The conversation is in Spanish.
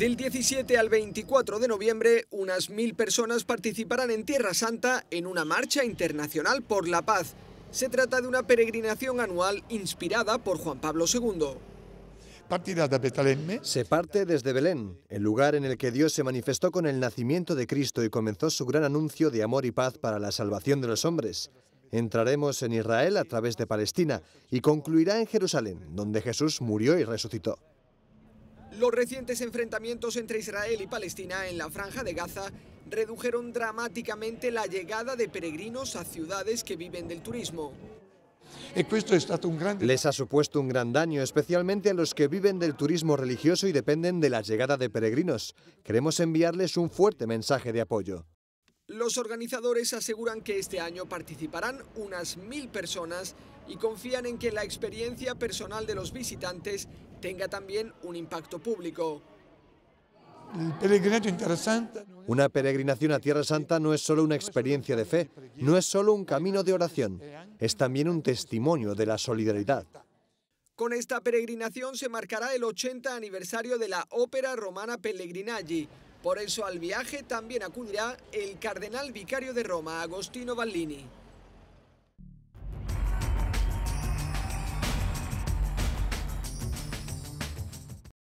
Del 17 al 24 de noviembre, unas mil personas participarán en Tierra Santa en una marcha internacional por la paz. Se trata de una peregrinación anual inspirada por Juan Pablo II. Se parte desde Belén, el lugar en el que Dios se manifestó con el nacimiento de Cristo y comenzó su gran anuncio de amor y paz para la salvación de los hombres. Entraremos en Israel a través de Palestina y concluirá en Jerusalén, donde Jesús murió y resucitó. Los recientes enfrentamientos entre Israel y Palestina en la franja de Gaza redujeron dramáticamente la llegada de peregrinos a ciudades que viven del turismo. Les ha supuesto un gran daño, especialmente a los que viven del turismo religioso y dependen de la llegada de peregrinos. Queremos enviarles un fuerte mensaje de apoyo. Los organizadores aseguran que este año participarán unas mil personas y confían en que la experiencia personal de los visitantes tenga también un impacto público. Una peregrinación a Tierra Santa no es solo una experiencia de fe, no es solo un camino de oración, es también un testimonio de la solidaridad. Con esta peregrinación se marcará el 80 aniversario de la ópera romana Pellegrinaggi. Por eso al viaje también acudirá el cardenal vicario de Roma, Agostino Ballini.